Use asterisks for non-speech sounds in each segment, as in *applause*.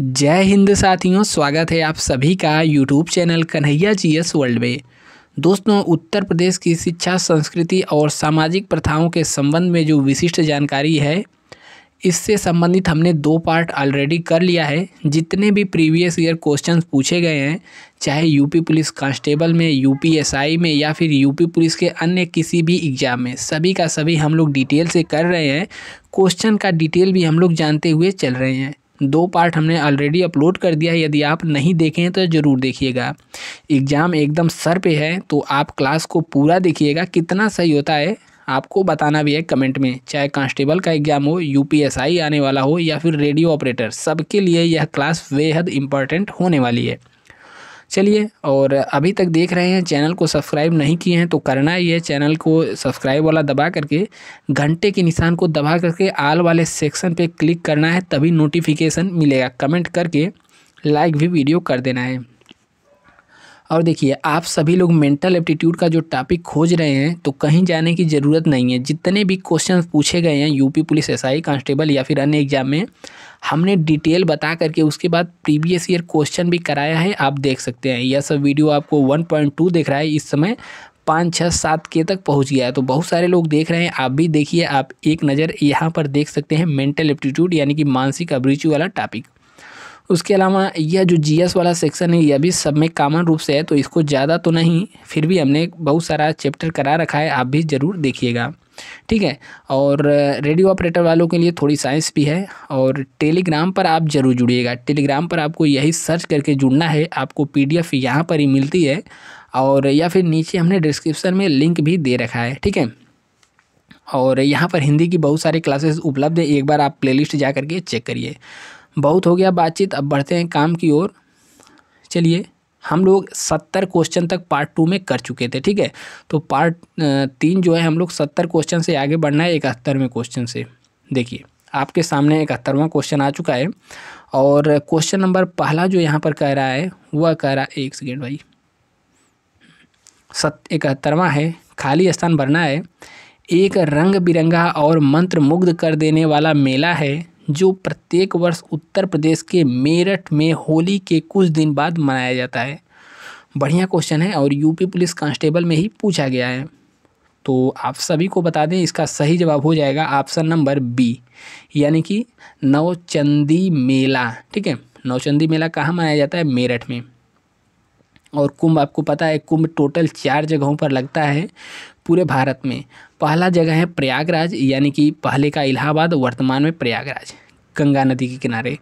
जय हिंद साथियों स्वागत है आप सभी का YouTube channel Kanhaiya ji S world में दोस्तों उत्तर प्रदेश की शिक्षा संस्कृति और सामाजिक प्रथाओं के संबंध में जो विशिष्ट जानकारी है इससे संबंधित हमने दो पार्ट ऑलरेडी कर लिया है जितने भी प्रीवियस ईयर क्वेश्चन पूछे गए हैं चाहे यूपी पुलिस कांस्टेबल में यूपीएसआई में या फिर यूपी पुलिस के अन्य किसी भी एग्ज़ाम में सभी का सभी हम लोग डिटेल से कर रहे हैं क्वेश्चन का डिटेल भी हम लोग जानते हुए चल रहे हैं दो पार्ट हमने ऑलरेडी अपलोड कर दिया है यदि आप नहीं देखें तो ज़रूर देखिएगा एग्ज़ाम एकदम सर पे है तो आप क्लास को पूरा देखिएगा कितना सही होता है आपको बताना भी है कमेंट में चाहे कांस्टेबल का एग्ज़ाम हो यूपीएसआई आने वाला हो या फिर रेडियो ऑपरेटर सबके लिए यह क्लास बेहद इंपॉर्टेंट होने वाली है चलिए और अभी तक देख रहे हैं चैनल को सब्सक्राइब नहीं किए हैं तो करना ही है चैनल को सब्सक्राइब वाला दबा करके घंटे के निशान को दबा करके आल वाले सेक्शन पे क्लिक करना है तभी नोटिफिकेशन मिलेगा कमेंट करके लाइक भी वीडियो कर देना है और देखिए आप सभी लोग मेंटल एप्टीट्यूड का जो टॉपिक खोज रहे हैं तो कहीं जाने की ज़रूरत नहीं है जितने भी क्वेश्चन पूछे गए हैं यूपी पुलिस एसआई कांस्टेबल या फिर अन्य एग्जाम में हमने डिटेल बता करके उसके बाद प्रीवियस ईयर क्वेश्चन भी कराया है आप देख सकते हैं यह सब वीडियो आपको वन पॉइंट टू देख रहा है इस समय पाँच छः सात के तक पहुंच गया है तो बहुत सारे लोग देख रहे हैं आप भी देखिए आप एक नज़र यहाँ पर देख सकते हैं मेंटल एप्टीट्यूड यानी कि मानसिक अभिरुचि वाला टॉपिक उसके अलावा यह जो जीएस वाला सेक्शन है यह भी सब में कॉमन रूप से है तो इसको ज़्यादा तो नहीं फिर भी हमने बहुत सारा चैप्टर करा रखा है आप भी ज़रूर देखिएगा ठीक है और रेडियो ऑपरेटर वालों के लिए थोड़ी साइंस भी है और टेलीग्राम पर आप ज़रूर जुड़िएगा टेलीग्राम पर आपको यही सर्च करके जुड़ना है आपको पी डी यहाँ पर ही मिलती है और या फिर नीचे हमने डिस्क्रिप्शन में लिंक भी दे रखा है ठीक है और यहाँ पर हिंदी की बहुत सारी क्लासेस उपलब्ध है एक बार आप प्लेलिस्ट जा करके चेक करिए बहुत हो गया बातचीत अब बढ़ते हैं काम की ओर चलिए हम लोग सत्तर क्वेश्चन तक पार्ट टू में कर चुके थे ठीक है तो पार्ट तीन जो है हम लोग सत्तर क्वेश्चन से आगे बढ़ना है इकहत्तरवें क्वेश्चन से देखिए आपके सामने इकहत्तरवा क्वेश्चन आ चुका है और क्वेश्चन नंबर पहला जो यहाँ पर कह रहा है वह कह रहा है एक सेकेंड भाई सत इकहत्तरवा है खाली स्थान भरना है एक रंग बिरंगा और मंत्र मुग्ध कर देने वाला मेला है जो प्रत्येक वर्ष उत्तर प्रदेश के मेरठ में होली के कुछ दिन बाद मनाया जाता है बढ़िया क्वेश्चन है और यूपी पुलिस कांस्टेबल में ही पूछा गया है तो आप सभी को बता दें इसका सही जवाब हो जाएगा ऑप्शन नंबर बी यानी कि नवचंदी मेला ठीक है नवचंदी मेला कहाँ मनाया जाता है मेरठ में और कुंभ आपको पता है कुंभ टोटल चार जगहों पर लगता है पूरे भारत में पहला जगह है प्रयागराज यानी कि पहले का इलाहाबाद वर्तमान में प्रयागराज गंगा नदी के किनारे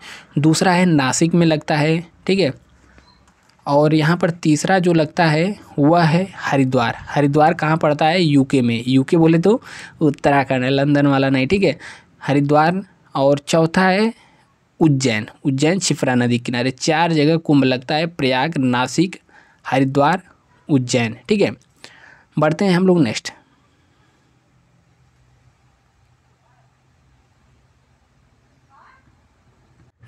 दूसरा है नासिक में लगता है ठीक है और यहाँ पर तीसरा जो लगता है वह है हरिद्वार हरिद्वार कहाँ पड़ता है यूके में यूके बोले तो उत्तराखंड है लंदन वाला नहीं ठीक है हरिद्वार और चौथा है उज्जैन उज्जैन छिफरा नदी किनारे चार जगह कुंभ लगता है प्रयाग नासिक हरिद्वार उज्जैन ठीक है बढ़ते हैं हम लोग नेक्स्ट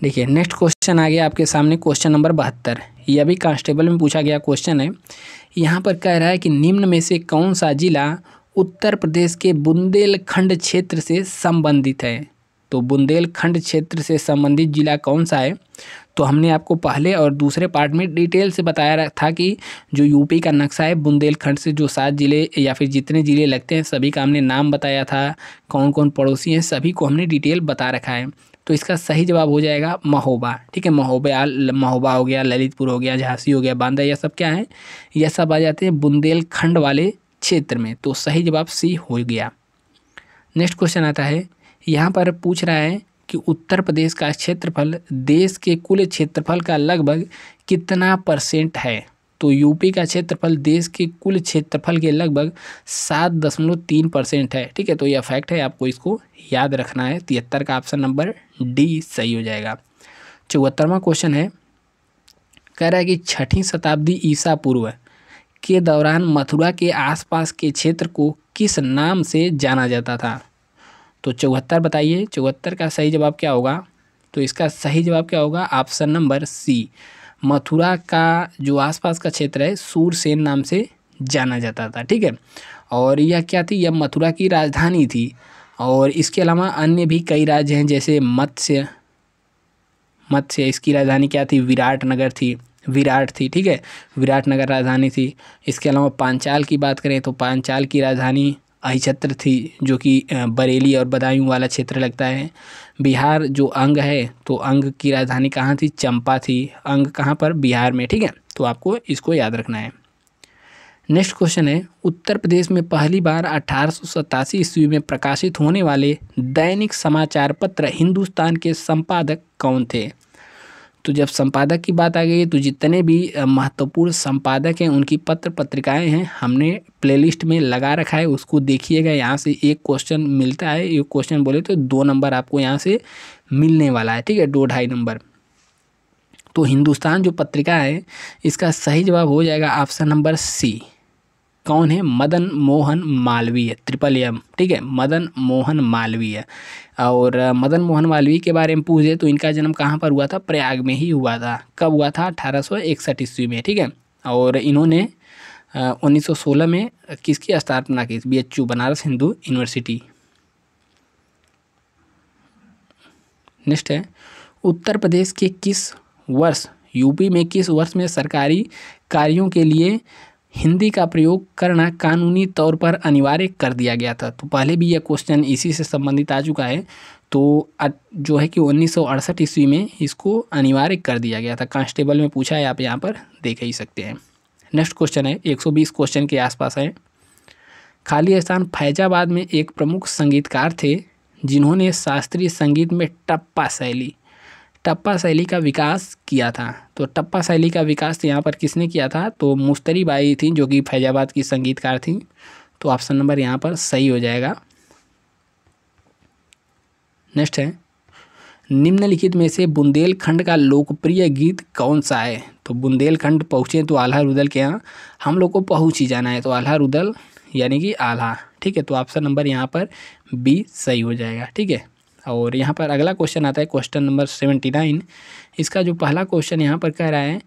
देखिए नेक्स्ट क्वेश्चन आ गया आपके सामने क्वेश्चन नंबर बहत्तर यह भी कांस्टेबल में पूछा गया क्वेश्चन है यहाँ पर कह रहा है कि निम्न में से कौन सा जिला उत्तर प्रदेश के बुंदेलखंड क्षेत्र से संबंधित है तो बुंदेलखंड क्षेत्र से संबंधित जिला कौन सा है तो हमने आपको पहले और दूसरे पार्ट में डिटेल से बताया था कि जो यूपी का नक्शा है बुंदेलखंड से जो सात ज़िले या फिर जितने ज़िले लगते हैं सभी का हमने नाम बताया था कौन कौन पड़ोसी हैं सभी को हमने डिटेल बता रखा है तो इसका सही जवाब हो जाएगा महोबा ठीक है महोबा महोबा हो गया ललितपुर हो गया झांसी हो गया बांदा यह सब क्या है यह सब आ जाते हैं बुंदेलखंड वाले क्षेत्र में तो सही जवाब सी हो गया नेक्स्ट क्वेश्चन आता है यहाँ पर पूछ रहा है कि उत्तर प्रदेश का क्षेत्रफल देश के कुल क्षेत्रफल का लगभग कितना परसेंट है तो यूपी का क्षेत्रफल देश के कुल क्षेत्रफल के लगभग सात दशमलव तीन परसेंट है ठीक है तो यह फैक्ट है आपको इसको याद रखना है तिहत्तर का ऑप्शन नंबर डी सही हो जाएगा चौहत्तरवा क्वेश्चन है कह रहा है कि छठी शताब्दी ईसा पूर्व के दौरान मथुरा के आसपास के क्षेत्र को किस नाम से जाना जाता था तो चौहत्तर बताइए चौहत्तर का सही जवाब क्या होगा तो इसका सही जवाब क्या होगा ऑप्शन नंबर सी मथुरा का जो आसपास का क्षेत्र है सूरसेन नाम से जाना जाता था ठीक है और यह क्या थी यह मथुरा की राजधानी थी और इसके अलावा अन्य भी कई राज्य हैं जैसे मत्स्य मत्स्य इसकी राजधानी क्या थी विराट नगर थी विराट थी ठीक है विराट नगर राजधानी थी इसके अलावा पांचाल की बात करें तो पांचाल की राजधानी आई क्षेत्र थी जो कि बरेली और बदायूं वाला क्षेत्र लगता है बिहार जो अंग है तो अंग की राजधानी कहाँ थी चंपा थी अंग कहाँ पर बिहार में ठीक है तो आपको इसको याद रखना है नेक्स्ट क्वेश्चन है उत्तर प्रदेश में पहली बार अठारह ईस्वी में प्रकाशित होने वाले दैनिक समाचार पत्र हिंदुस्तान के संपादक कौन थे तो जब संपादक की बात आ गई है तो जितने भी महत्वपूर्ण संपादक हैं उनकी पत्र पत्रिकाएं हैं हमने प्लेलिस्ट में लगा रखा है उसको देखिएगा यहाँ से एक क्वेश्चन मिलता है एक क्वेश्चन बोले तो दो नंबर आपको यहाँ से मिलने वाला है ठीक है दो ढाई नंबर तो हिंदुस्तान जो पत्रिका है इसका सही जवाब हो जाएगा ऑप्शन नंबर सी कौन है मदन मोहन मालवीय ट्रिपल एम ठीक है मदन मोहन मालवीय और मदन मोहन मालवीय के बारे में पूछे तो इनका जन्म कहाँ पर हुआ था प्रयाग में ही हुआ था कब हुआ था अठारह सौ इकसठ ईस्वी में ठीक है और इन्होंने 1916 में किसकी स्थापना की B H U Banaras Hindu university next है उत्तर प्रदेश के किस वर्ष यूपी में किस वर्ष में सरकारी कार्यों के लिए हिंदी का प्रयोग करना कानूनी तौर पर अनिवार्य कर दिया गया था तो पहले भी यह क्वेश्चन इसी से संबंधित आ चुका है तो जो है कि उन्नीस ईस्वी में इसको अनिवार्य कर दिया गया था कांस्टेबल में पूछा है आप यहाँ पर देख ही सकते हैं नेक्स्ट क्वेश्चन है 120 क्वेश्चन के आसपास है खाली स्थान फैजाबाद में एक प्रमुख संगीतकार थे जिन्होंने शास्त्रीय संगीत में टप्पा शैली टप्पा शैली का विकास किया था तो टप्पा शैली का विकास तो यहाँ पर किसने किया था तो मुश्तरी बाई थी जो कि फैजाबाद की संगीतकार थी तो ऑप्शन नंबर यहाँ पर सही हो जाएगा नेक्स्ट है निम्नलिखित में से बुंदेलखंड का लोकप्रिय गीत कौन सा है तो बुंदेलखंड पहुँचे तो आल्हा रुदल के यहाँ हम लोग को पहुँच ही जाना है तो आल्हा रुदल यानी कि आल्हा ठीक है तो ऑप्शन नंबर यहाँ पर बी सही हो जाएगा ठीक है और यहाँ पर अगला क्वेश्चन आता है क्वेश्चन नंबर सेवेंटी नाइन इसका जो पहला क्वेश्चन यहाँ पर कह रहा है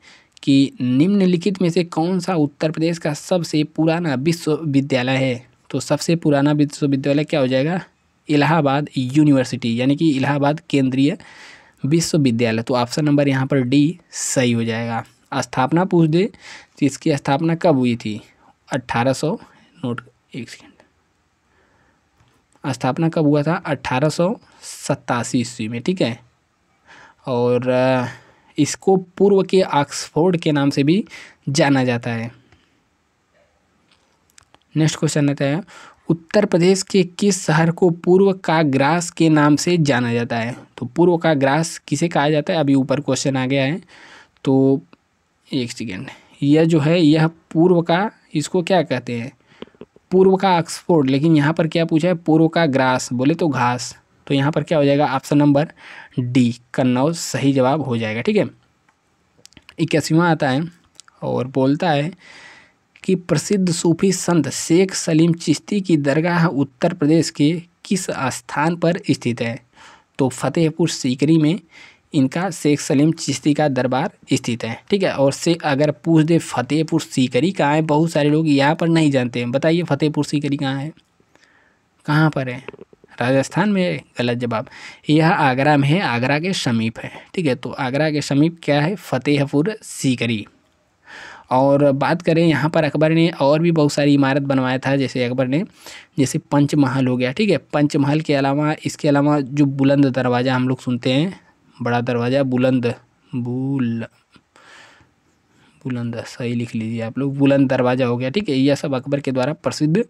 कि निम्नलिखित में से कौन सा उत्तर प्रदेश का सबसे पुराना विश्वविद्यालय है तो सबसे पुराना विश्वविद्यालय क्या हो जाएगा इलाहाबाद यूनिवर्सिटी यानी कि इलाहाबाद केंद्रीय विश्वविद्यालय तो ऑप्शन नंबर यहाँ पर डी सही हो जाएगा स्थापना पूछ दे तो इसकी स्थापना कब हुई थी अट्ठारह सौ नोट एक सेकेंड स्थापना कब हुआ था अट्ठारह सौ सत्तासी ईस्वी में ठीक है और इसको पूर्व के ऑक्सफोर्ड के नाम से भी जाना जाता है नेक्स्ट क्वेश्चन रहता है उत्तर प्रदेश के किस शहर को पूर्व का ग्रास के नाम से जाना जाता है तो पूर्व का ग्रास किसे कहा जाता है अभी ऊपर क्वेश्चन आ गया है तो एक सेकेंड यह जो है यह पूर्व का इसको क्या कहते हैं पूर्व का ऑक्सफोर्ड लेकिन यहाँ पर क्या पूछा है पूर्व का ग्रास बोले तो घास तो यहाँ पर क्या हो जाएगा ऑप्शन नंबर डी कन्नौज सही जवाब हो जाएगा ठीक है इक्यासीवा आता है और बोलता है कि प्रसिद्ध सूफी संत शेख सलीम चिश्ती की दरगाह उत्तर प्रदेश के किस स्थान पर स्थित है तो फतेहपुर सीकरी में इनका शेख सलीम चिश्ती का दरबार स्थित है ठीक है और से अगर पूछ दे फतेहपुर सीकरी कहाँ है बहुत सारे लोग यहाँ पर नहीं जानते हैं बताइए फतेहपुर सीकरी कहाँ है कहाँ पर है राजस्थान में गलत जवाब यह आगरा में है आगरा के समीप है ठीक है तो आगरा के समीप क्या है फतेहपुर सीकरी और बात करें यहाँ पर अकबर ने और भी बहुत सारी इमारत बनवाया था जैसे अकबर ने जैसे पंचमहल हो गया ठीक है पंचमहल के अलावा इसके अलावा जो बुलंद दरवाज़ा हम लोग सुनते हैं बड़ा दरवाज़ा बुलंद बुल बुलंद सही लिख लीजिए आप लोग बुलंद दरवाज़ा हो गया ठीक है यह सब अकबर के द्वारा प्रसिद्ध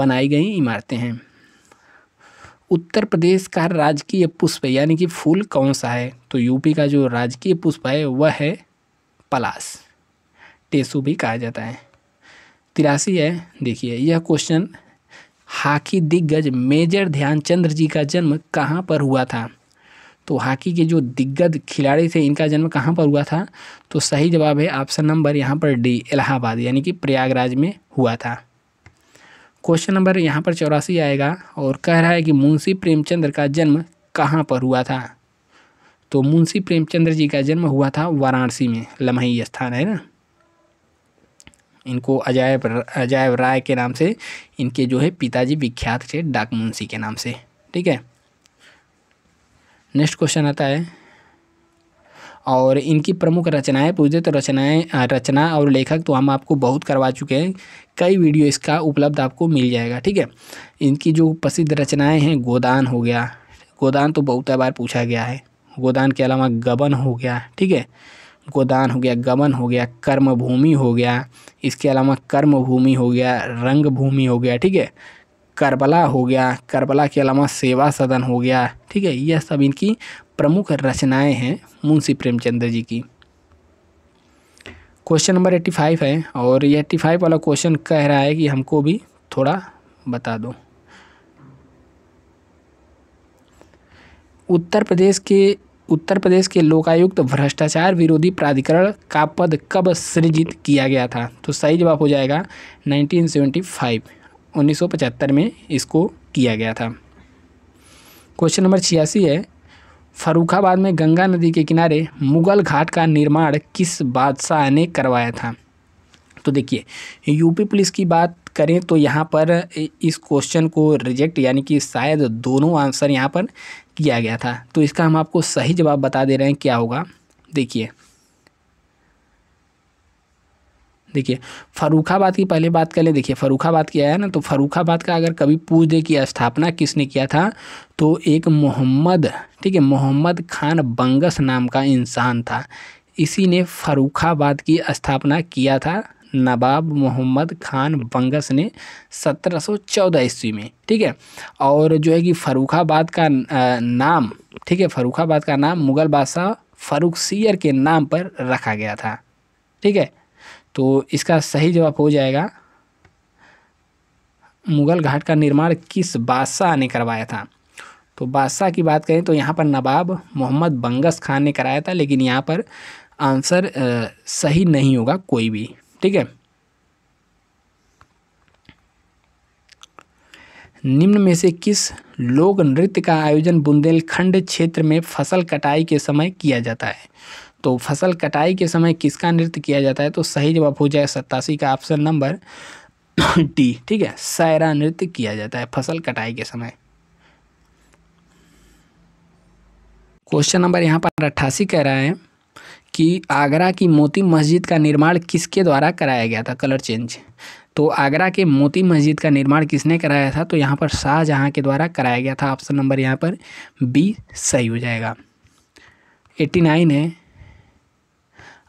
बनाई गई इमारतें हैं उत्तर प्रदेश का राजकीय पुष्प यानी कि फूल कौन सा है तो यूपी का जो राजकीय पुष्प है वह है पलाश टेसू भी कहा जाता है तिरासी है देखिए यह क्वेश्चन हाकी दिग्गज मेजर ध्यानचंद्र जी का जन्म कहाँ पर हुआ था तो हॉकी के जो दिग्गज खिलाड़ी थे इनका जन्म कहाँ पर हुआ था तो सही जवाब है ऑप्शन नंबर यहाँ पर डी इलाहाबाद यानी कि प्रयागराज में हुआ था क्वेश्चन नंबर यहाँ पर चौरासी आएगा और कह रहा है कि मुंशी प्रेमचंद्र का जन्म कहाँ पर हुआ था तो मुंशी प्रेमचंद्र जी का जन्म हुआ था वाराणसी में लम्ही स्थान है ना इनको अजायब अजायब राय के नाम से इनके जो है पिताजी विख्यात थे डाक मुंशी के नाम से ठीक है नेक्स्ट क्वेश्चन आता है और इनकी प्रमुख रचनाएं पूछ दे तो रचनाएं रचना और लेखक तो हम आपको बहुत करवा चुके हैं कई वीडियो इसका उपलब्ध आपको मिल जाएगा ठीक है इनकी जो प्रसिद्ध रचनाएं हैं गोदान हो गया गोदान तो बहुत बार पूछा गया है गोदान के अलावा गबन हो गया ठीक है गोदान हो गया गबन हो गया कर्मभूमि हो गया इसके अलावा कर्मभूमि हो गया रंगभूमि हो गया ठीक है करबला हो गया करबला के अलावा सेवा सदन हो गया ठीक है यह सब इनकी प्रमुख रचनाएं हैं मुंशी प्रेमचंद जी की क्वेश्चन नंबर एट्टी फाइव है और ये एट्टी फाइव वाला क्वेश्चन कह रहा है कि हमको भी थोड़ा बता दो उत्तर प्रदेश के उत्तर प्रदेश के लोकायुक्त भ्रष्टाचार विरोधी प्राधिकरण का पद कब सृजित किया गया था तो सही जवाब हो जाएगा 1975 1975 में इसको किया गया था क्वेश्चन नंबर छियासी है फरुखाबाद में गंगा नदी के किनारे मुगल घाट का निर्माण किस बादशाह ने करवाया था तो देखिए यूपी पुलिस की बात करें तो यहाँ पर इस क्वेश्चन को रिजेक्ट यानी कि शायद दोनों आंसर यहाँ पर किया गया था तो इसका हम आपको सही जवाब बता दे रहे हैं क्या होगा देखिए देखिए फरूखाबाद की पहले बात कर लें देखिए फरूखाबाद क्या है ना तो फरूखाबाद का अगर कभी पूछ दे कि स्थापना किसने किया था तो एक मोहम्मद ठीक है मोहम्मद खान बंगस नाम का इंसान था इसी ने फरूखाबाद की स्थापना किया था नवाब मोहम्मद खान बंगस ने 1714 ईस्वी में ठीक है और जो है कि फरूखाबाद का नाम ठीक है फरूखाबाद का नाम मुग़ल बादशाह फरूख सीयर के नाम पर रखा गया था ठीक है तो इसका सही जवाब हो जाएगा मुगल घाट का निर्माण किस बादशाह ने करवाया था तो बादशाह की बात करें तो यहाँ पर नवाब मोहम्मद बंगस खान ने कराया था लेकिन यहाँ पर आंसर सही नहीं होगा कोई भी ठीक है निम्न में से किस लोक नृत्य का आयोजन बुंदेलखंड क्षेत्र में फसल कटाई के समय किया जाता है तो फसल कटाई के समय किसका नृत्य किया जाता है तो सही जवाब हो जाए सत्तासी का ऑप्शन नंबर *clears throat* डी ठीक है सायरा नृत्य किया जाता है फसल कटाई के समय क्वेश्चन नंबर यहाँ पर अट्ठासी कह रहा है कि आगरा की मोती मस्जिद का निर्माण किसके द्वारा कराया गया था कलर चेंज तो आगरा के मोती मस्जिद का निर्माण किसने कराया था तो यहाँ पर शाहजहाँ के द्वारा कराया गया था ऑप्शन नंबर यहाँ पर बी सही हो जाएगा एट्टी नाइन है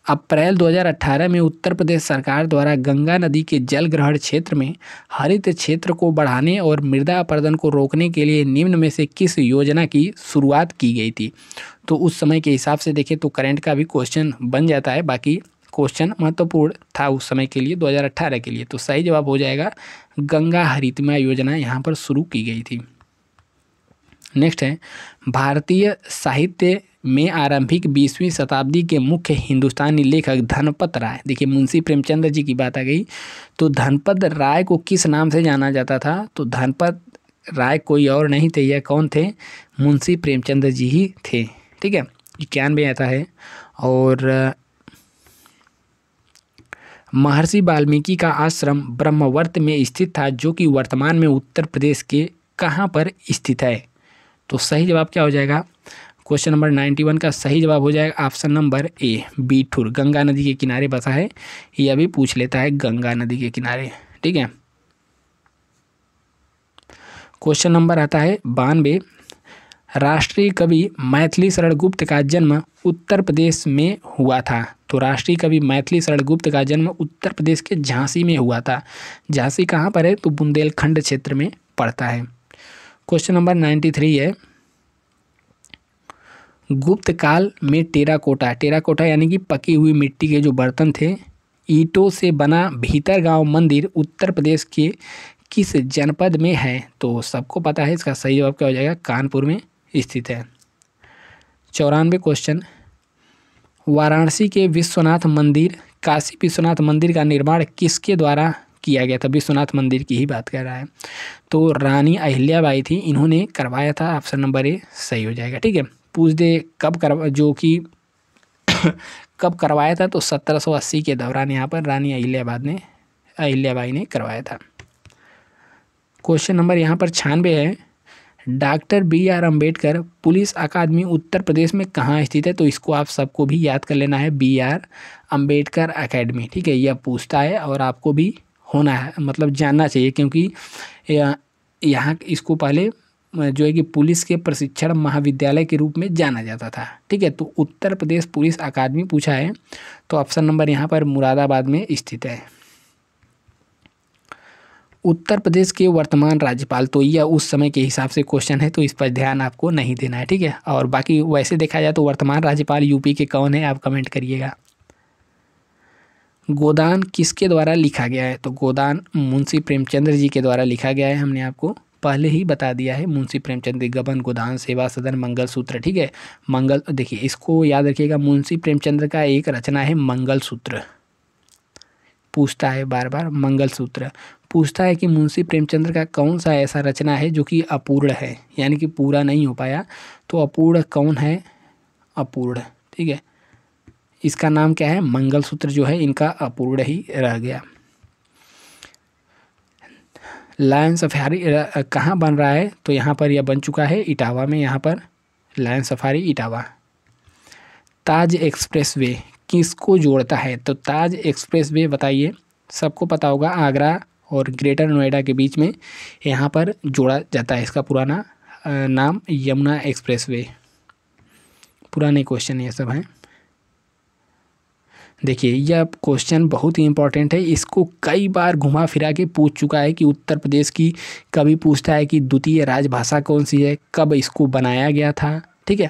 अप्रैल 2018 में उत्तर प्रदेश सरकार द्वारा गंगा नदी के जल ग्रहण क्षेत्र में हरित क्षेत्र को बढ़ाने और मृदा अपर्दन को रोकने के लिए निम्न में से किस योजना की शुरुआत की गई थी तो उस समय के हिसाब से देखें तो करंट का भी क्वेश्चन बन जाता है बाकी क्वेश्चन महत्वपूर्ण था उस समय के लिए 2018 के लिए तो सही जवाब हो जाएगा गंगा हरितमय योजना यहाँ पर शुरू की गई थी नेक्स्ट है भारतीय साहित्य में आरंभिक बीसवीं शताब्दी के मुख्य हिंदुस्तानी लेखक धनपत राय देखिए मुंशी प्रेमचंद जी की बात आ गई तो धनपत राय को किस नाम से जाना जाता था तो धनपत राय कोई और नहीं थे यह कौन थे मुंशी प्रेमचंद जी ही थे ठीक है इक्यानवे आता है और महर्षि वाल्मीकि का आश्रम ब्रह्मवर्त में स्थित था जो कि वर्तमान में उत्तर प्रदेश के कहाँ पर स्थित है तो सही जवाब क्या हो जाएगा क्वेश्चन नंबर नाइन्टी वन का सही जवाब हो जाएगा option number A Bithoor Ganga नदी के किनारे बसा है यह भी पूछ लेता है गंगा नदी के किनारे ठीक है क्वेश्चन नंबर आता है बानवे राष्ट्रीय कवि मैथिली शरण गुप्त का जन्म उत्तर प्रदेश में हुआ था तो राष्ट्रीय कवि मैथिली शरण गुप्त का जन्म उत्तर प्रदेश के झांसी में हुआ था झांसी कहाँ पर है तो बुंदेलखंड क्षेत्र में पड़ता है क्वेश्चन नंबर नाइन्टी थ्री है गुप्त काल में टेराकोटा टेराकोटा यानी कि पकी हुई मिट्टी के जो बर्तन थे ईटों से बना भीतरगांव मंदिर उत्तर प्रदेश के किस जनपद में है तो सबको पता है इसका सही जवाब क्या हो जाएगा कानपुर में स्थित है चौरानवे क्वेश्चन वाराणसी के विश्वनाथ मंदिर काशी विश्वनाथ मंदिर का निर्माण किसके द्वारा किया गया था विश्वनाथ मंदिर की ही बात कर रहा है तो रानी अहिल्याबाई थी इन्होंने करवाया था ऑप्शन नंबर ए सही हो जाएगा ठीक है पूछ दे कब कर जो कि *coughs* कब करवाया था तो 1780 के दौरान यहाँ पर रानी अहिल्याबाद ने अहिल्याबाई ने करवाया था क्वेश्चन नंबर यहाँ पर छानबे है doctor B R Ambedkar police academy Uttar Pradesh में कहाँ स्थित है तो इसको आप सबको भी याद कर लेना है बी आर अम्बेडकर अकेडमी ठीक है यह पूछता है और आपको भी होना है मतलब जानना चाहिए क्योंकि यहाँ इसको पहले जो है कि पुलिस के प्रशिक्षण महाविद्यालय के रूप में जाना जाता था ठीक है तो उत्तर प्रदेश पुलिस अकादमी पूछा है तो ऑप्शन नंबर यहाँ पर मुरादाबाद में स्थित है उत्तर प्रदेश के वर्तमान राज्यपाल तो यह उस समय के हिसाब से क्वेश्चन है तो इस पर ध्यान आपको नहीं देना है ठीक है और बाकी वैसे देखा जाए तो वर्तमान राज्यपाल यूपी के कौन है आप कमेंट करिएगा गोदान किसके द्वारा लिखा गया है तो गोदान मुंशी प्रेमचंद्र जी के द्वारा लिखा गया है हमने आपको पहले ही बता दिया है मुंशी प्रेमचंद गबन गोदान सेवा सदन मंगल सूत्र ठीक है मंगल देखिए इसको याद रखिएगा मुंशी प्रेमचंद्र का एक रचना है मंगल सूत्र पूछता है बार बार मंगल सूत्र पूछता है कि मुंशी प्रेमचंद्र का कौन सा ऐसा रचना है जो कि अपूर्ण है यानी कि पूरा नहीं हो पाया तो अपूर्ण कौन है अपूर्ण ठीक है इसका नाम क्या है मंगलसूत्र जो है इनका अपूर्ण ही रह गया लायंस सफारी uh, uh, कहाँ बन रहा है तो यहाँ पर यह बन चुका है इटावा में यहाँ पर lion safari Etawah Taj expressway किसको जोड़ता है तो ताज एक्सप्रेसवे बताइए सबको पता होगा आगरा और ग्रेटर नोएडा के बीच में यहाँ पर जोड़ा जाता है इसका पुराना नाम यमुना एक्सप्रेसवे पुराने क्वेश्चन ये सब हैं देखिए यह क्वेश्चन बहुत ही इंपॉर्टेंट है इसको कई बार घुमा फिरा के पूछ चुका है कि उत्तर प्रदेश की कभी पूछता है कि द्वितीय राजभाषा कौन सी है कब इसको बनाया गया था ठीक है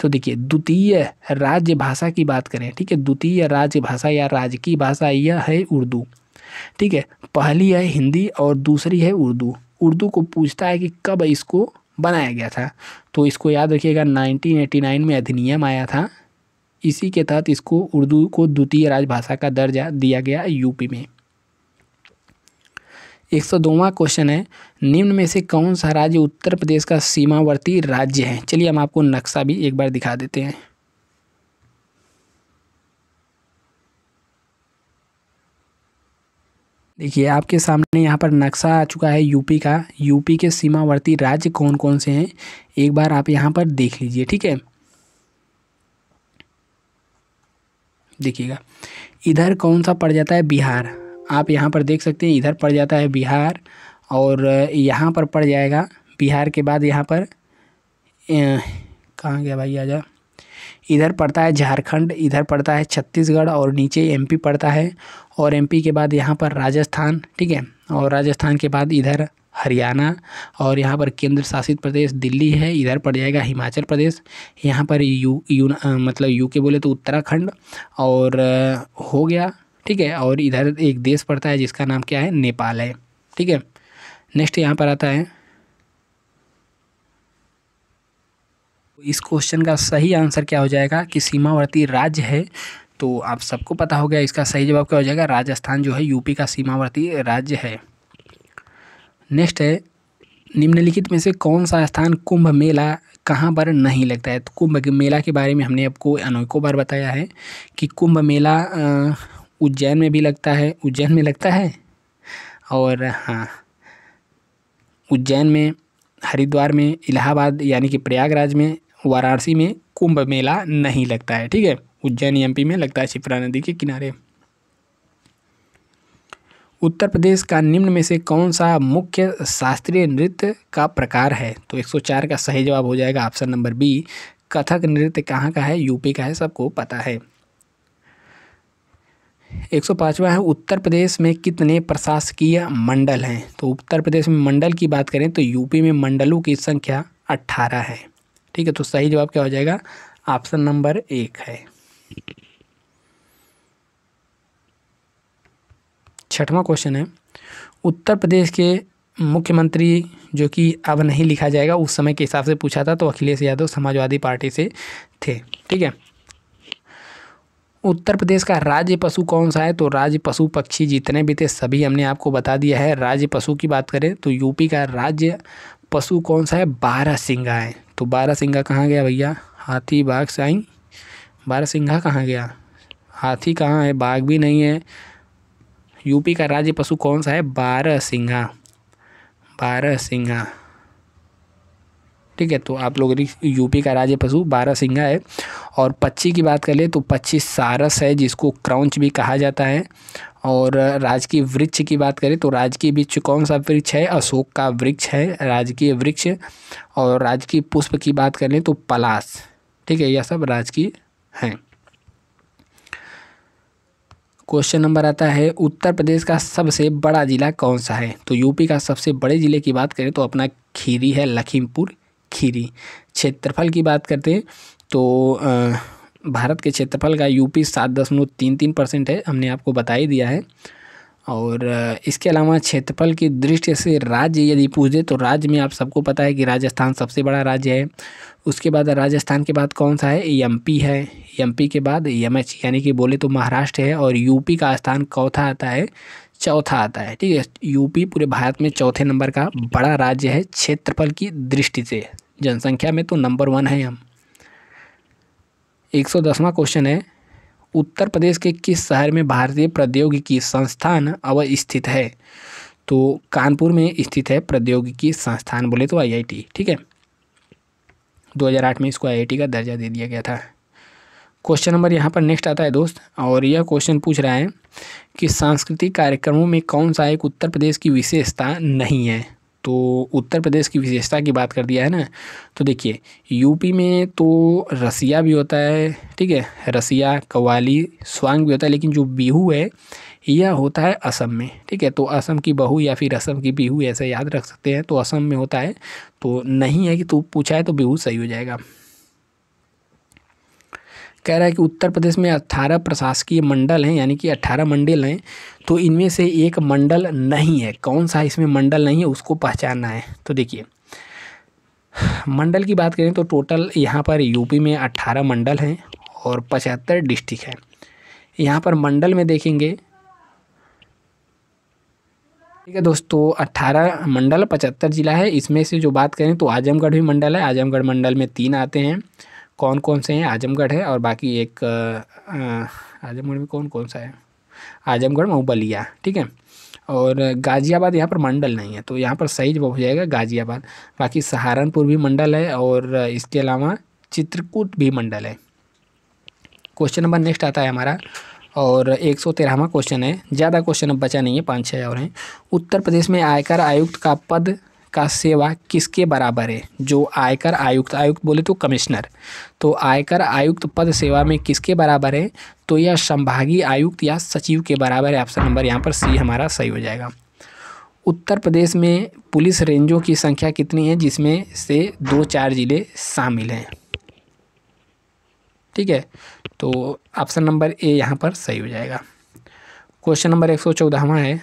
तो देखिए द्वितीय राज्य भाषा की बात करें ठीक है द्वितीय राज्य भाषा या राज्य की भाषा यह है उर्दू ठीक है पहली है हिंदी और दूसरी है उर्दू उर्दू को पूछता है कि कब इसको बनाया गया था तो इसको याद रखिएगा 1989 में अधिनियम आया था इसी के तहत इसको उर्दू को द्वितीय राजभाषा का दर्जा दिया गया यूपी में एक सौ दोवा क्वेश्चन है निम्न में से कौन सा राज्य उत्तर प्रदेश का सीमावर्ती राज्य है चलिए हम आपको नक्शा भी एक बार दिखा देते हैं देखिए आपके सामने यहाँ पर नक्शा आ चुका है यूपी का यूपी के सीमावर्ती राज्य कौन कौन से हैं एक बार आप यहाँ पर देख लीजिए ठीक है देखिएगा इधर कौन सा पड़ जाता है बिहार आप यहाँ पर देख सकते हैं इधर पड़ जाता है बिहार और यहाँ पर पड़ जाएगा बिहार के बाद यहाँ पर कहाँ गया भाई आजा इधर पड़ता है झारखंड इधर पड़ता है छत्तीसगढ़ और नीचे एमपी पड़ता है और एमपी के बाद यहाँ पर राजस्थान ठीक है और राजस्थान के बाद इधर हरियाणा और यहाँ पर केंद्र शासित प्रदेश दिल्ली है इधर पड़ जाएगा हिमाचल प्रदेश यहाँ पर यू यू मतलब यू के बोले तो उत्तराखंड और हो गया ठीक है और इधर एक देश पड़ता है जिसका नाम क्या है नेपाल है ठीक है नेक्स्ट यहाँ पर आता है इस क्वेश्चन का सही आंसर क्या हो जाएगा कि सीमावर्ती राज्य है तो आप सबको पता हो गया इसका सही जवाब क्या हो जाएगा राजस्थान जो है यूपी का सीमावर्ती राज्य है नेक्स्ट है निम्नलिखित में से कौन सा स्थान कुंभ मेला कहाँ पर नहीं लगता है तो कुंभ मेला के बारे में हमने आपको अनेकों बार बताया है कि कुंभ मेला उज्जैन में भी लगता है उज्जैन में लगता है और हाँ उज्जैन में हरिद्वार में इलाहाबाद यानी कि प्रयागराज में वाराणसी में कुंभ मेला नहीं लगता है ठीक है उज्जैन एमपी में लगता है शिप्रा नदी के किनारे उत्तर प्रदेश का निम्न में से कौन सा मुख्य शास्त्रीय नृत्य का प्रकार है तो 104 का सही जवाब हो जाएगा ऑप्शन नंबर बी कथक नृत्य कहाँ का है यूपी का है सबको पता है एक सौ पाँचवा है उत्तर प्रदेश में कितने प्रशासकीय मंडल हैं तो उत्तर प्रदेश में मंडल की बात करें तो यूपी में मंडलों की संख्या अट्ठारह है ठीक है तो सही जवाब क्या हो जाएगा ऑप्शन नंबर एक है छठवां क्वेश्चन है उत्तर प्रदेश के मुख्यमंत्री जो कि अब नहीं लिखा जाएगा उस समय के हिसाब से पूछा था तो अखिलेश यादव समाजवादी पार्टी से थे ठीक है उत्तर प्रदेश का राज्य पशु कौन सा है तो राज्य पशु पक्षी जितने भी थे सभी हमने आपको बता दिया है राज्य पशु की बात करें तो यूपी का राज्य पशु कौन सा है बारह सिंगा है तो बारह सिंगा कहाँ गया भैया हाथी बाघ साई बारह सिंगा कहाँ गया हाथी कहाँ है बाघ भी नहीं है यूपी का राज्य पशु कौन सा है बारह सिंघा बारह सिंघा ठीक है तो आप लोग यूपी का राज्य पशु बारह सिंघा है और पक्षी की बात कर ले तो पक्षी सारस है जिसको क्राउंच भी कहा जाता है और राजकीय वृक्ष की बात करें तो राजकीय वृक्ष कौन सा वृक्ष है अशोक का वृक्ष है राजकीय वृक्ष और राजकीय पुष्प की बात कर लें तो पलास ठीक है यह सब राजकीय हैं क्वेश्चन नंबर आता है उत्तर प्रदेश का सबसे बड़ा ज़िला कौन सा है तो यूपी का सबसे बड़े ज़िले की बात करें तो अपना खीरी है लखीमपुर खीरी क्षेत्रफल की बात करते हैं तो भारत के क्षेत्रफल का यूपी सात दशमलव तीन तीन परसेंट है हमने आपको बता ही दिया है और इसके अलावा क्षेत्रफल की दृष्टि से राज्य यदि पूछे तो राज्य में आप सबको पता है कि राजस्थान सबसे बड़ा राज्य है उसके बाद राजस्थान के बाद कौन सा है एमपी है एमपी के बाद एम एच यानी कि बोले तो महाराष्ट्र है और यूपी का स्थान चौथा आता है चौथा आता है ठीक है यूपी पूरे भारत में चौथे नंबर का बड़ा राज्य है क्षेत्रफल की दृष्टि से जनसंख्या में तो नंबर वन है हम एक सौ दसवां क्वेश्चन है उत्तर प्रदेश के किस शहर में भारतीय प्रौद्योगिकी संस्थान अवस्थित है तो कानपुर में स्थित है प्रौद्योगिकी संस्थान बोले तो आईआईटी ठीक है 2008 में इसको आईआईटी का दर्जा दे दिया गया था क्वेश्चन नंबर यहाँ पर नेक्स्ट आता है दोस्त और यह क्वेश्चन पूछ रहा है कि सांस्कृतिक कार्यक्रमों में कौन सा एक उत्तर प्रदेश की विशेषता नहीं है तो उत्तर प्रदेश की विशेषता की बात कर दिया है ना तो देखिए यूपी में तो रसिया भी होता है ठीक है रसिया कवाली स्वांग भी होता है लेकिन जो बिहू है यह होता है असम में ठीक है तो असम की बहू या फिर असम की बिहू ऐसे याद रख सकते हैं तो असम में होता है तो नहीं है कि तू पूछा है तो बिहू सही हो जाएगा कह रहा है कि उत्तर प्रदेश में अट्ठारह प्रशासकीय मंडल हैं यानी कि अट्ठारह मंडल हैं तो इनमें से एक मंडल नहीं है कौन सा इसमें मंडल नहीं है उसको पहचानना है तो देखिए मंडल की बात करें तो टोटल यहाँ पर यूपी में अट्ठारह मंडल हैं और पचहत्तर डिस्ट्रिक्ट हैं यहाँ पर मंडल में देखेंगे ठीक है दोस्तों अट्ठारह मंडल पचहत्तर ज़िला है इसमें से जो बात करें तो आजमगढ़ भी मंडल है आजमगढ़ मंडल में तीन आते हैं कौन कौन से हैं आजमगढ़ है और बाकी एक आजमगढ़ में कौन कौन सा है आजमगढ़ मऊ बलिया ठीक है और गाज़ियाबाद यहाँ पर मंडल नहीं है तो यहाँ पर सही जवाब हो जाएगा गाज़ियाबाद बाकी सहारनपुर भी मंडल है और इसके अलावा चित्रकूट भी मंडल है क्वेश्चन नंबर नेक्स्ट आता है हमारा और एक सौ तेरहवा क्वेश्चन है ज़्यादा क्वेश्चन अब बचा नहीं है पाँच छः और हैं उत्तर प्रदेश में आयकर आयुक्त का पद का सेवा किसके बराबर है जो आयकर आयुक्त आयुक्त बोले तो कमिश्नर तो आयकर आयुक्त पद सेवा में किसके बराबर है तो यह संभागीय आयुक्त या सचिव के बराबर है ऑप्शन नंबर यहाँ पर सी हमारा सही हो जाएगा उत्तर प्रदेश में पुलिस रेंजों की संख्या कितनी है जिसमें से दो चार जिले शामिल हैं ठीक है तो ऑप्शन नंबर ए यहाँ पर सही हो जाएगा क्वेश्चन नंबर एक सौ चौदहवा है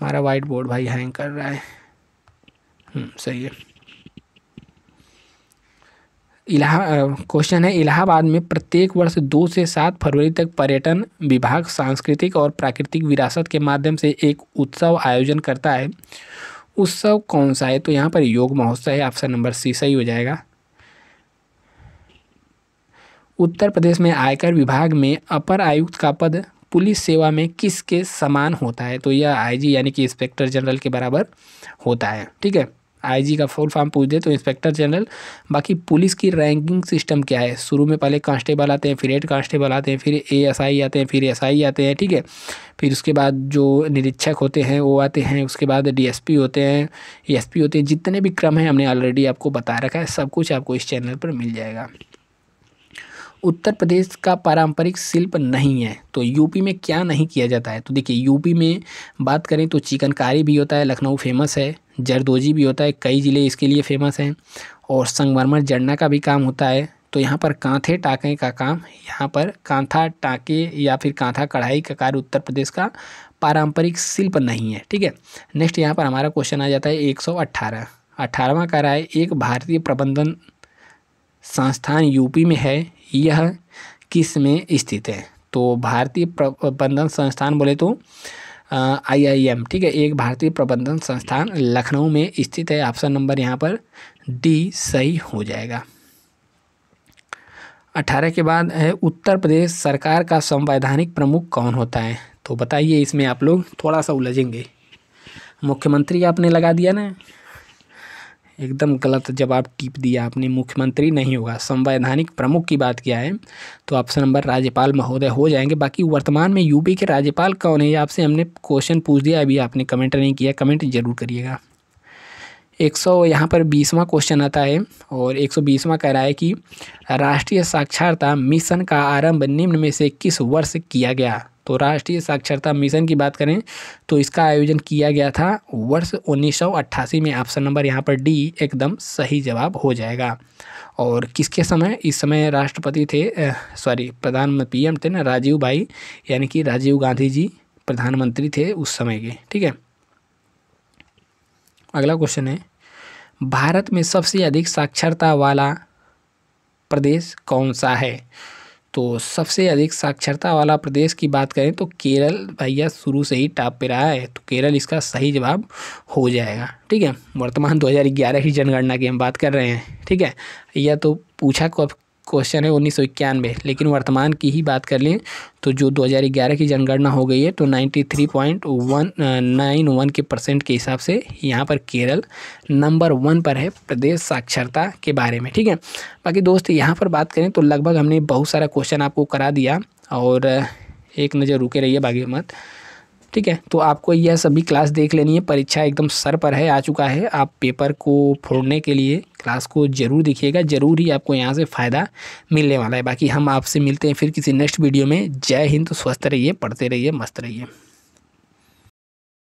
हमारा वाइट बोर्ड भाई हैंग कर रहा है हम्म, सही है इलाहा क्वेश्चन है इलाहाबाद में प्रत्येक वर्ष दो से सात फरवरी तक पर्यटन विभाग सांस्कृतिक और प्राकृतिक विरासत के माध्यम से एक उत्सव आयोजन करता है उत्सव कौन सा है तो यहाँ पर योग महोत्सव है ऑप्शन नंबर सी सही हो जाएगा उत्तर प्रदेश में आयकर विभाग में अपर आयुक्त का पद पुलिस सेवा में किसके समान होता है तो यह आईजी यानी कि इंस्पेक्टर जनरल के बराबर होता है ठीक है आईजी का फुल फॉर्म पूछ दे तो इंस्पेक्टर जनरल बाकी पुलिस की रैंकिंग सिस्टम क्या है शुरू में पहले कांस्टेबल आते हैं फिर हेड कांस्टेबल आते हैं फिर एएसआई आते हैं फिर एसआई आते हैं ठीक है फिर उसके बाद जो निरीक्षक होते हैं वो आते हैं उसके बाद डीएसपी होते हैं एसपी e होते हैं जितने भी क्रम हैं हमने ऑलरेडी आपको बता रखा है सब कुछ आपको इस चैनल पर मिल जाएगा उत्तर प्रदेश का पारंपरिक शिल्प नहीं है तो यूपी में क्या नहीं किया जाता है तो देखिए यूपी में बात करें तो चिकनकारी भी होता है लखनऊ फेमस है जरदोजी भी होता है कई ज़िले इसके लिए फेमस हैं और संगमरमर जड़ना का भी काम होता है तो यहाँ पर कांथे टाँके का काम यहाँ पर कांथा टाँके या फिर कांथा कढ़ाई का कार्य उत्तर प्रदेश का पारंपरिक शिल्प नहीं है ठीक है नेक्स्ट यहाँ पर हमारा क्वेश्चन आ जाता है एक सौ अट्ठारह अट्ठारहवा का रहा है एक भारतीय प्रबंधन संस्थान यूपी में है यह किस में स्थित है तो भारतीय प्रबंधन संस्थान बोले तो आईआईएम ठीक है एक भारतीय प्रबंधन संस्थान लखनऊ में स्थित है ऑप्शन नंबर यहाँ पर डी सही हो जाएगा अठारह के बाद है उत्तर प्रदेश सरकार का संवैधानिक प्रमुख कौन होता है तो बताइए इसमें आप लोग थोड़ा सा उलझेंगे मुख्यमंत्री आपने लगा दिया ना एकदम गलत जवाब टीप दिया आपने मुख्यमंत्री नहीं होगा संवैधानिक प्रमुख की बात किया है तो ऑप्शन नंबर राज्यपाल महोदय हो जाएंगे बाकी वर्तमान में यूपी के राज्यपाल कौन है आपसे हमने क्वेश्चन पूछ दिया अभी आपने कमेंट नहीं किया कमेंट जरूर करिएगा एक सौ यहाँ पर बीसवा क्वेश्चन आता है और एक सौ बीसवा कह रहा है कि राष्ट्रीय साक्षरता मिशन का आरंभ निम्न में से किस वर्ष किया गया तो राष्ट्रीय साक्षरता मिशन की बात करें तो इसका आयोजन किया गया था वर्ष अट्ठासी में ऑप्शन नंबर यहाँ पर डी एकदम सही जवाब हो जाएगा और किसके समय इस समय राष्ट्रपति थे सॉरी प्रधान पीएम थे ना राजीव भाई यानी कि राजीव गांधी जी प्रधानमंत्री थे उस समय के ठीक है अगला क्वेश्चन है भारत में सबसे अधिक साक्षरता वाला प्रदेश कौन सा है तो सबसे अधिक साक्षरता वाला प्रदेश की बात करें तो केरल भैया शुरू से ही टॉप पे रहा है तो केरल इसका सही जवाब हो जाएगा ठीक है वर्तमान 2011 की जनगणना की हम बात कर रहे हैं ठीक है या तो पूछा अब क्वेश्चन है उन्नीस सौ इक्यानवे लेकिन वर्तमान की ही बात कर लें तो जो 2011 की जनगणना हो गई है तो 93.191 के परसेंट के हिसाब से यहाँ पर केरल नंबर वन पर है प्रदेश साक्षरता के बारे में ठीक है बाकी दोस्त यहाँ पर बात करें तो लगभग हमने बहुत सारा क्वेश्चन आपको करा दिया और एक नज़र रुके रहिए बाकी मत ठीक है तो आपको यह सभी क्लास देख लेनी है परीक्षा एकदम सर पर है आ चुका है आप पेपर को फोड़ने के लिए क्लास को जरूर देखिएगा ज़रूर ही आपको यहाँ से फ़ायदा मिलने वाला है बाकी हम आपसे मिलते हैं फिर किसी नेक्स्ट वीडियो में जय हिंद स्वस्थ रहिए पढ़ते रहिए मस्त रहिए